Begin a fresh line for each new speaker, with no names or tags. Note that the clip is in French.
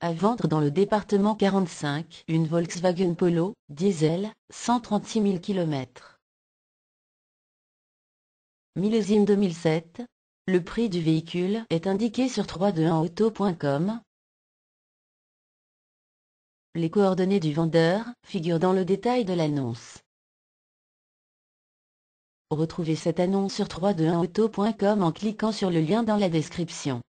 À vendre dans le département 45, une Volkswagen Polo, diesel, 136 000 km. Millésime 2007. Le prix du véhicule est indiqué sur 321auto.com.
Les coordonnées du vendeur figurent dans le détail de l'annonce. Retrouvez cette annonce sur 321auto.com en cliquant sur le lien dans la description.